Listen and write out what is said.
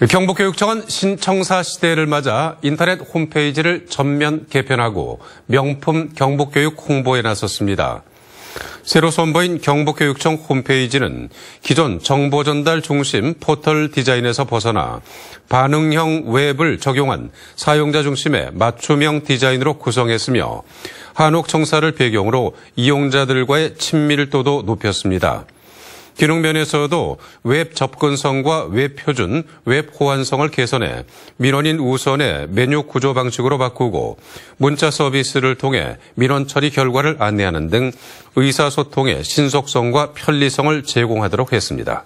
경북교육청은 신청사 시대를 맞아 인터넷 홈페이지를 전면 개편하고 명품 경북교육 홍보에 나섰습니다. 새로 선보인 경북교육청 홈페이지는 기존 정보 전달 중심 포털 디자인에서 벗어나 반응형 웹을 적용한 사용자 중심의 맞춤형 디자인으로 구성했으며 한옥청사를 배경으로 이용자들과의 친밀도도 높였습니다. 기능면에서도 웹 접근성과 웹 표준, 웹 호환성을 개선해 민원인 우선의 메뉴 구조 방식으로 바꾸고 문자 서비스를 통해 민원 처리 결과를 안내하는 등 의사소통의 신속성과 편리성을 제공하도록 했습니다.